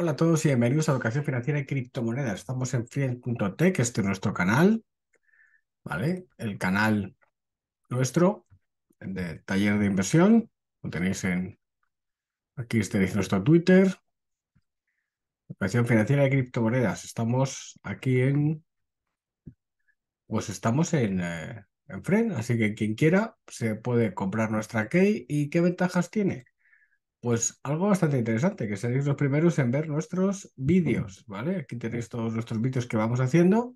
Hola a todos y bienvenidos a Educación Financiera y Criptomonedas. Estamos en Friend.tech, este es nuestro canal, ¿vale? El canal nuestro de taller de inversión. Lo tenéis en. Aquí tenéis nuestro Twitter. Educación Financiera y Criptomonedas. Estamos aquí en. Pues estamos en. Eh, en Friend, así que quien quiera se puede comprar nuestra key. ¿Y qué ventajas tiene? Pues algo bastante interesante, que seréis los primeros en ver nuestros vídeos, ¿vale? Aquí tenéis todos nuestros vídeos que vamos haciendo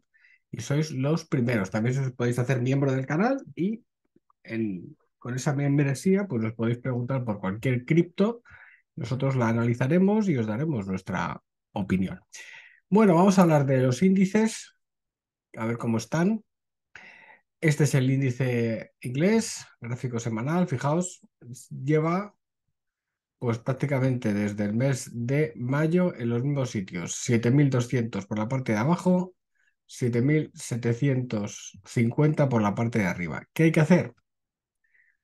y sois los primeros. También os podéis hacer miembro del canal y con esa membresía pues os podéis preguntar por cualquier cripto. Nosotros la analizaremos y os daremos nuestra opinión. Bueno, vamos a hablar de los índices, a ver cómo están. Este es el índice inglés, gráfico semanal, fijaos, lleva pues prácticamente desde el mes de mayo en los mismos sitios. 7.200 por la parte de abajo, 7.750 por la parte de arriba. ¿Qué hay que hacer?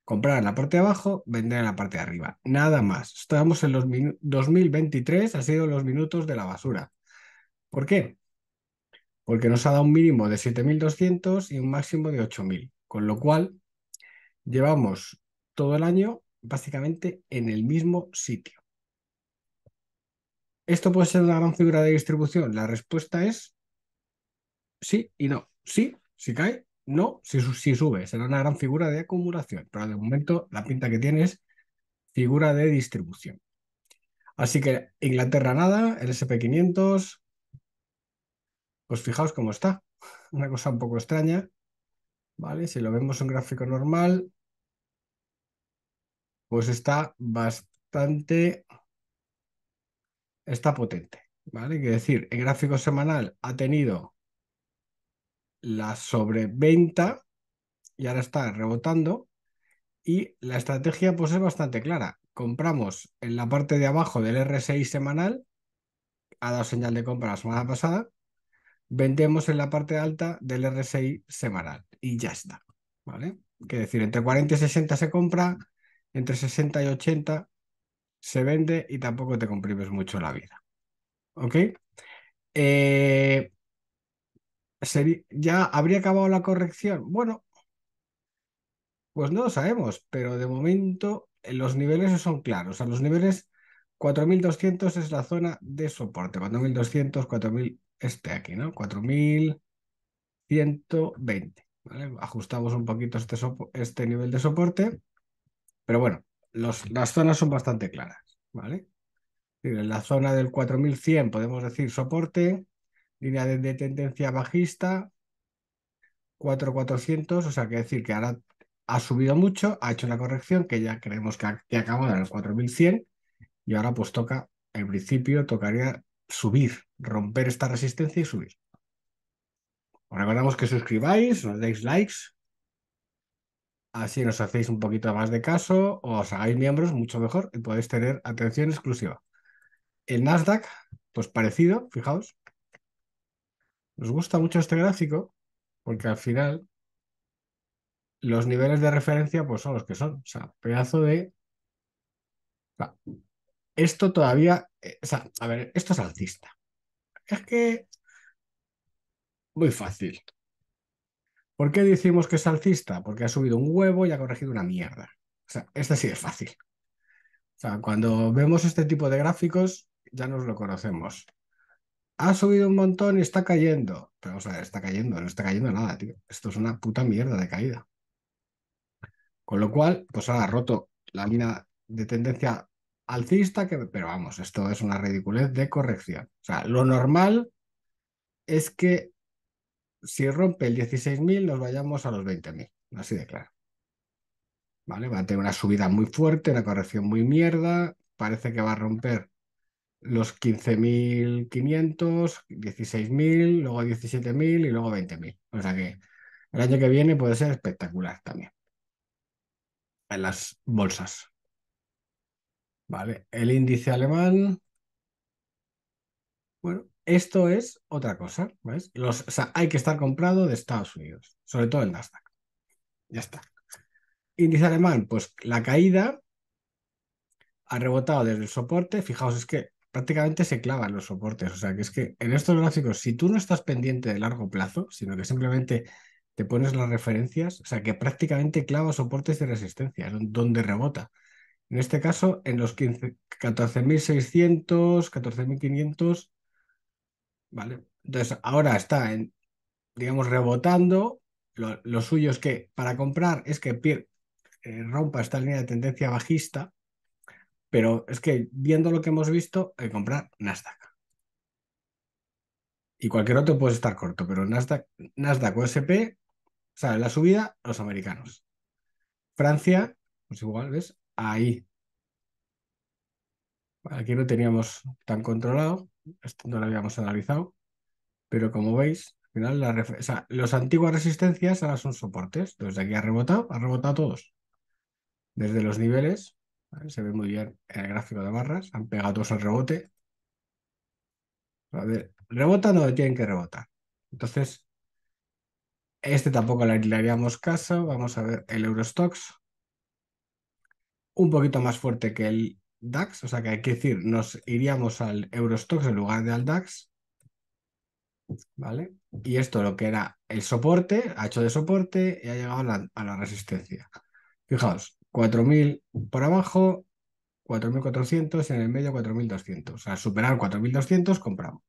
Comprar en la parte de abajo, vender en la parte de arriba. Nada más. Estamos en los 2023, ha sido los minutos de la basura. ¿Por qué? Porque nos ha dado un mínimo de 7.200 y un máximo de 8.000. Con lo cual, llevamos todo el año básicamente en el mismo sitio. ¿Esto puede ser una gran figura de distribución? La respuesta es sí y no. Sí, si cae, no, si, sube. Será una gran figura de acumulación, pero de momento la pinta que tiene es figura de distribución. Así que Inglaterra nada, el SP500, pues fijaos cómo está. Una cosa un poco extraña. ¿Vale? Si lo vemos en gráfico normal, pues está bastante, está potente, ¿vale? Quiere decir, el gráfico semanal ha tenido la sobreventa y ahora está rebotando y la estrategia pues es bastante clara. Compramos en la parte de abajo del RSI semanal, ha dado señal de compra la semana pasada, vendemos en la parte alta del RSI semanal y ya está, ¿vale? Que decir, entre 40 y 60 se compra, entre 60 y 80 se vende y tampoco te comprimes mucho la vida. ¿Ok? Eh, ¿Ya habría acabado la corrección? Bueno, pues no lo sabemos, pero de momento eh, los niveles son claros. A los niveles 4200 es la zona de soporte. 4200, 4000, este aquí, ¿no? 4120. ¿vale? Ajustamos un poquito este, este nivel de soporte pero bueno, las zonas son bastante claras, ¿vale? En la zona del 4100 podemos decir soporte, línea de, tendencia bajista, 4400, o sea, que decir que ahora ha subido mucho, ha hecho una corrección que ya creemos que ha, que acabado en el 4100 y ahora pues toca, en principio tocaría subir, romper esta resistencia y subir. Os recordamos que suscribáis, nos deis likes, Así nos hacéis un poquito más de caso o os hagáis miembros, mucho mejor, y podéis tener atención exclusiva. El Nasdaq, pues parecido, fijaos. Nos gusta mucho este gráfico porque al final los niveles de referencia pues son los que son. O sea, pedazo de... esto todavía... Eh, o sea, a ver, esto es alcista. Es que... Muy fácil. ¿Por qué decimos que es alcista? Porque ha subido un huevo y ha corregido una mierda. O sea, este sí es fácil. O sea, cuando vemos este tipo de gráficos, ya nos lo conocemos. Ha subido un montón y está cayendo. Pero vamos a ver, está cayendo, no está cayendo nada, tío. Esto es una puta mierda de caída. Con lo cual, pues ahora ha roto la mina de tendencia alcista, que, pero vamos, esto es una ridiculez de corrección. O sea, lo normal es que si rompe el 16.000 nos vayamos a los 20.000, así de claro. ¿Vale? Va a tener una subida muy fuerte, una corrección muy mierda, parece que va a romper los 15.500, 16.000, luego 17.000 y luego 20.000. O sea que el año que viene puede ser espectacular también en las bolsas. Vale, el índice alemán. Bueno, esto es otra cosa, ¿ves? hay que estar comprado de Estados Unidos, sobre todo en Nasdaq. Ya está. Índice alemán, pues la caída ha rebotado desde el soporte. Fijaos, es que prácticamente se clavan los soportes. O sea, que es que en estos gráficos, si tú no estás pendiente de largo plazo, sino que simplemente te pones las referencias, o sea, que prácticamente clava soportes de resistencia, donde rebota. En este caso, en los 14.600, 14.500 entonces, ahora está digamos, rebotando. Lo, suyo es que para comprar es que eh, rompa esta línea de tendencia bajista, pero es que viendo lo que hemos visto, hay que comprar Nasdaq. Y cualquier otro puede estar corto, pero Nasdaq, Nasdaq o SP, sale la subida los americanos. Francia, pues igual, ¿ves? Ahí. Aquí no teníamos tan controlado esto no lo habíamos analizado, pero como veis, al final los antiguas resistencias ahora son soportes. desde aquí ha rebotado, ha rebotado todos. Desde los niveles, se ve muy bien en el gráfico de barras, han pegado todos el rebote. rebota no o tienen que rebotar. Entonces, este tampoco le haríamos caso. Vamos a ver el Eurostox. Un poquito más fuerte que el DAX, o sea que hay que decir, nos iríamos al Eurostox en lugar de al DAX, ¿vale? Y esto lo que era el soporte, ha hecho de soporte y ha llegado a la, a la resistencia. Fijaos, 4.000 por abajo, 4.400, en el medio 4.200. O sea, superar 4.200, compramos.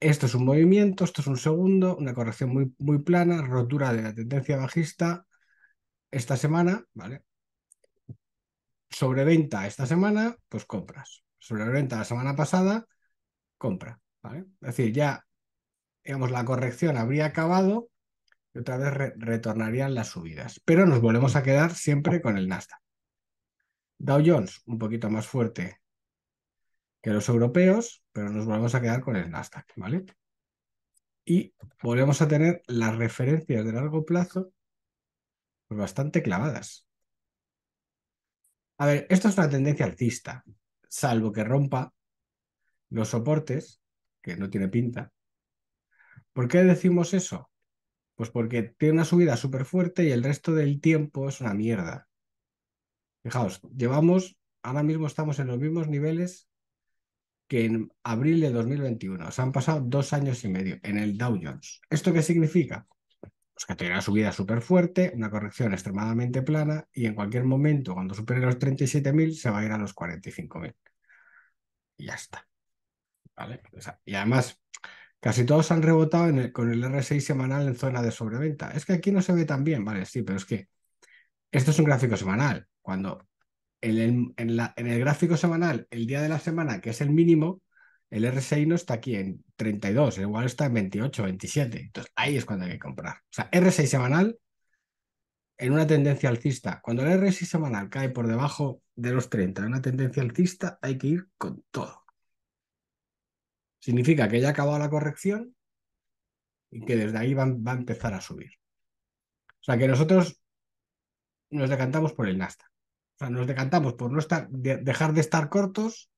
Esto es un movimiento, esto es un segundo, una corrección muy, muy plana, rotura de la tendencia bajista esta semana, ¿vale? sobreventa esta semana, pues compras. Sobreventa la semana pasada, compra. ¿vale? Es decir, ya, digamos, la corrección habría acabado y otra vez retornarían las subidas. Pero nos volvemos a quedar siempre con el Nasdaq. Dow Jones, un poquito más fuerte que los europeos, pero nos volvemos a quedar con el Nasdaq, ¿vale? Y volvemos a tener las referencias de largo plazo pues bastante clavadas. A ver, esto es una tendencia alcista, salvo que rompa los soportes, que no tiene pinta. ¿Por qué decimos eso? Pues porque tiene una subida súper fuerte y el resto del tiempo es una mierda. Fijaos, llevamos, ahora mismo estamos en los mismos niveles que en abril de 2021. O Se han pasado dos años y medio en el Dow Jones. ¿Esto qué significa? Pues, que tiene una subida súper fuerte, una corrección extremadamente plana y en cualquier momento, cuando supere los 37.000, se va a ir a los 45.000. Y ya está. ¿Vale? y además, casi todos han rebotado en el, con el R6 semanal en zona de sobreventa. Es que aquí no se ve tan bien, vale, sí, pero es que esto es un gráfico semanal. Cuando en la, en el gráfico semanal, el día de la semana, que es el mínimo, el RSI no está aquí en 32, igual está en 28, 27. Entonces ahí es cuando hay que comprar. O sea, RSI semanal en una tendencia alcista. Cuando el RSI semanal cae por debajo de los 30 en una tendencia alcista, hay que ir con todo. Significa que ya ha acabado la corrección y que desde ahí va, a empezar a subir. O sea que nosotros nos decantamos por el Nasdaq. O sea, nos decantamos por no estar, dejar de estar cortos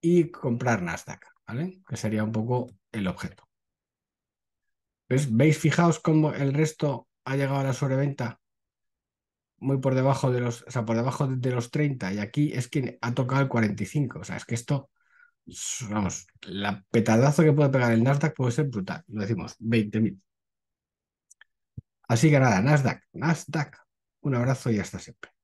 y comprar Nasdaq, ¿vale? Que sería un poco el objeto. pues ¿Veis? Fijaos cómo el resto ha llegado a la sobreventa muy por debajo de los, o sea, por debajo de, los 30 y aquí es que ha tocado el 45. O sea, es que esto, vamos, la petadazo que puede pegar el Nasdaq puede ser brutal. Lo decimos, 20.000. Así que nada, Nasdaq, Nasdaq, un abrazo y hasta siempre.